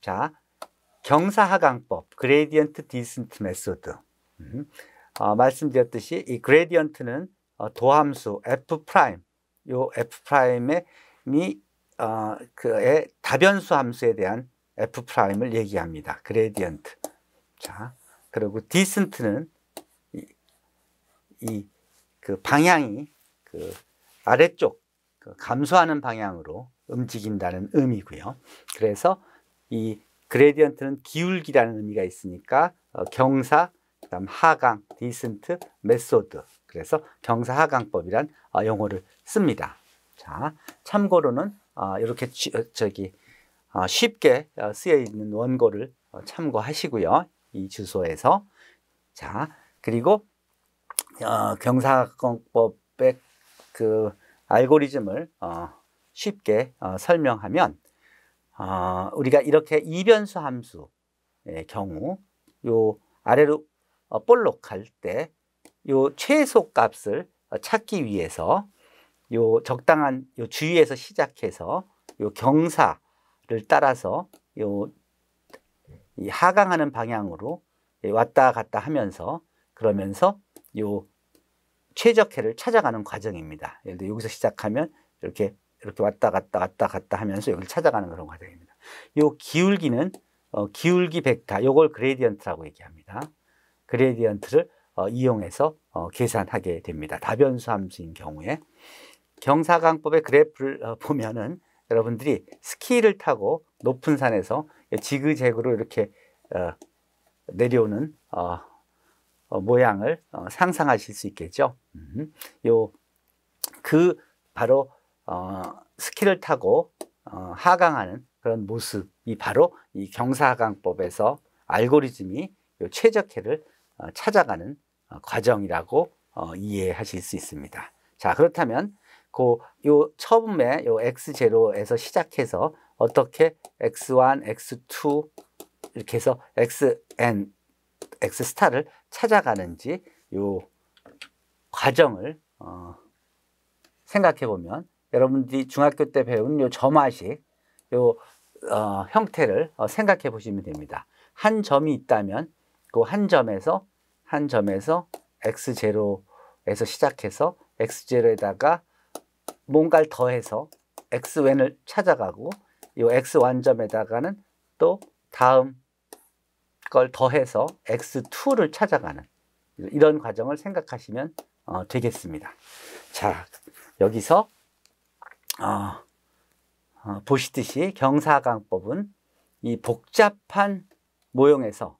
자, 경사하강법, 그레디언트 디센트 메소드. 음, 어, 말씀드렸듯이 이 그레디언트는 어, 도함수 f 프라임, 요 f 프라임의 미 어, 그의 다변수 함수에 대한 f 프라임을 얘기합니다. 그레디언트. 자, 그리고 디센트는 이그 방향이 그 아래쪽 그 감소하는 방향으로 움직인다는 의미고요. 그래서 이 그레디언트는 기울기라는 의미가 있으니까 어, 경사, 그다음 하강, 디센트, 메소드. 그래서 경사 하강법이란 어, 용어를 씁니다. 자, 참고로는 어, 이렇게 쥐, 어, 저기 어, 쉽게 어, 쓰여 있는 원고를 어, 참고하시고요. 이 주소에서 자 그리고 어, 경사학원법의 그 알고리즘을 어, 쉽게 어, 설명하면 어, 우리가 이렇게 이변수 함수의 예, 경우 요 아래로 어, 볼록할 때요 최소 값을 찾기 위해서 요 적당한 요 주위에서 시작해서 요 경사를 따라서 요이 하강하는 방향으로 예, 왔다 갔다 하면서 그러면서 요 최적해를 찾아가는 과정입니다. 예를 들어 여기서 시작하면 이렇게 이렇게 왔다 갔다 왔다 갔다 하면서 여기를 찾아가는 그런 과정입니다. 요 기울기는 어, 기울기 벡터, 요걸 그레디언트라고 얘기합니다. 그레디언트를 어, 이용해서 어, 계산하게 됩니다. 다변수 함수인 경우에 경사강법의 그래프를 어, 보면은 여러분들이 스키를 타고 높은 산에서 지그재그로 이렇게 어, 내려오는 어, 모양을 상상하실 수 있겠죠. 음, 요그 바로 어, 스키를 타고 어, 하강하는 그런 모습이 바로 이 경사하강법에서 알고리즘이 최적해를 어, 찾아가는 어, 과정이라고 어, 이해하실 수 있습니다. 자 그렇다면 그요 처음에 요 x0에서 시작해서 어떻게 x1, x2 이렇게 해서 xn, x스타를 찾아가는지 요 과정을 어, 생각해 보면 여러분들이 중학교 때 배운 요 점화식 요 어, 형태를 어, 생각해 보시면 됩니다. 한 점이 있다면 그 한 점에서 한 점에서 x0에서 시작해서 x0에다가 뭔가를 더해서 xn을 찾아가고 이 x1점에다가는 또 다음 걸 더해서 x2를 찾아가는 이런 과정을 생각하시면 어, 되겠습니다. 자, 여기서 어, 어, 보시듯이 경사강법은 이 복잡한 모형에서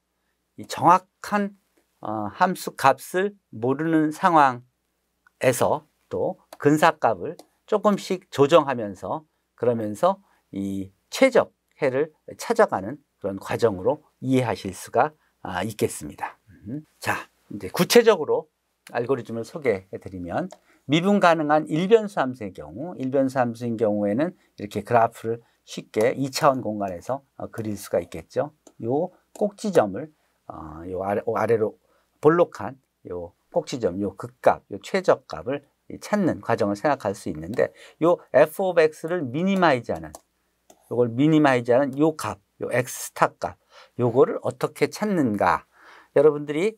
이 정확한 어, 함수 값을 모르는 상황에서 또 근사값을 조금씩 조정하면서 그러면서 이 최적해를 찾아가는 그런 과정으로 이해하실 수가 아, 있겠습니다. 음, 자, 이제 구체적으로 알고리즘을 소개해 드리면 미분 가능한 일변수함수의 경우, 일변수함수인 경우에는 이렇게 그래프를 쉽게 2차원 공간에서 어, 그릴 수가 있겠죠. 요 꼭지점을 어, 요 아래, 아래로 볼록한 요 꼭지점, 요 극값, 요 최적값을 찾는 과정을 생각할 수 있는데 요 f of x를 미니마이즈하는 요걸 미니마이즈하는 요 값, 요 x 스타 값 요거를 어떻게 찾는가 여러분들이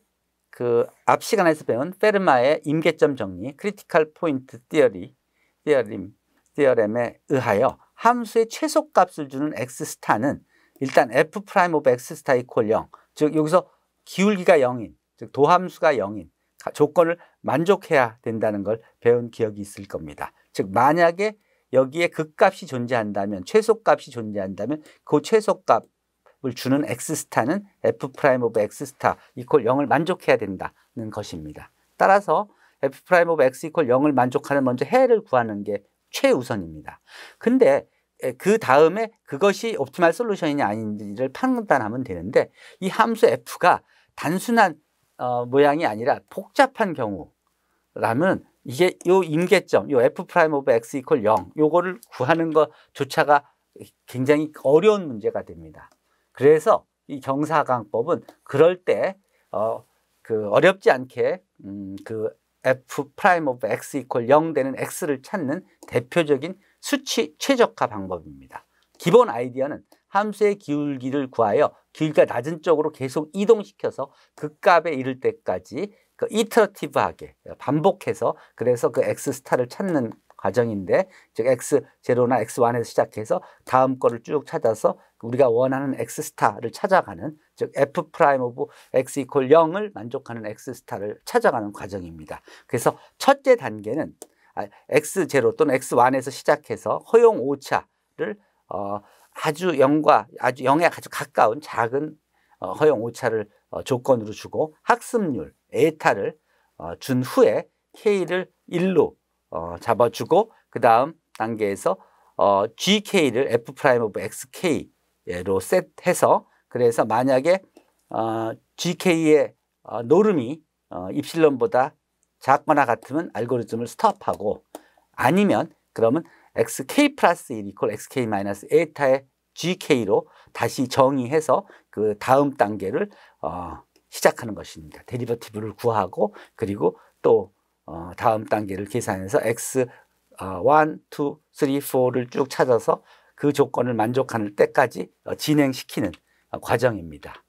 그앞 시간에서 배운 페르마의 임계점 정리, 크리티컬 포인트 띠어리, 띠어림, 띠어렘에 의하여 함수의 최소값을 주는 x스타는 일단 f 프라임 오브 x스타 이퀄 0, 즉 여기서 기울기가 0인, 즉 도함수가 0인 조건을 만족해야 된다는 걸 배운 기억이 있을 겁니다. 즉 만약에 여기에 극값이 존재한다면 최소값이 존재한다면 그 최소값 주는 x스타는 f 프라임 오브 x스타 이퀄 0을 만족해야 된다는 것입니다. 따라서 f 프라 x 이퀄 0을 만족하는 먼저 해를 구하는 게 최우선입니다. 근데 그 다음에 그것이 옵티말 솔루션이냐 아닌지를 판단하면 되는데 이 함수 f가 단순한 어, 모양이 아니라 복잡한 경우라면 이게 요 임계점, 요 f 프라 x 이퀄 0, 요거를 구하는 것조차가 굉장히 어려운 문제가 됩니다. 그래서 이 경사강법은 그럴 때, 어, 그 어렵지 않게, 음, 그 f 프라임 오브 x 이퀄 0 되는 x를 찾는 대표적인 수치 최적화 방법입니다. 기본 아이디어는 함수의 기울기를 구하여 기가 낮은 쪽으로 계속 이동시켜서 극값에 이를 때까지 그 이터러티브하게 반복해서 그래서 그 x스타를 찾는 과정인데 즉 x0나 x1에서 시작해서 다음 거를 쭉 찾아서 우리가 원하는 x스타를 찾아가는 즉 f 프라임 오브 x 이퀄 0을 만족하는 x스타를 찾아가는 과정입니다. 그래서 첫째 단계는 아, x0 또는 x1에서 시작해서 허용 오차를 어, 아주 0과 아주 0에 아주 가까운 작은 어, 허용 오차를 어, 조건으로 주고 학습률 에타를 어, 준 후에 k를 1로 어, 잡아주고 그 다음 단계에서 어, GK를 F 프라임 오브 XK로 셋해서 그래서 만약에 어, GK의 어, 노름이 어, 입실론보다 작거나 같으면 알고리즘을 스톱하고 아니면 그러면 XK 플러스 1 이퀄 XK 마이너스 에타의 GK로 다시 정의해서 그 다음 단계를 어, 시작하는 것입니다. 데리버티브를 구하고 그리고 또 어, 다음 단계를 계산해서 x 어, 1, 2, 3, 4를 쭉 찾아서 그 조건을 만족하는 때까지 어, 진행시키는 어, 과정입니다.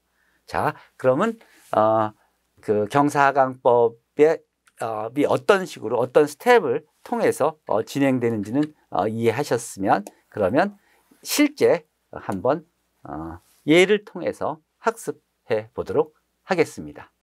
자, 그러면 어, 그경사강법의 어, 어떤 식으로 어떤 스텝을 통해서 어, 진행되는지는 어, 이해하셨으면 그러면 실제 한번 어, 예를 통해서 학습해 보도록 하겠습니다.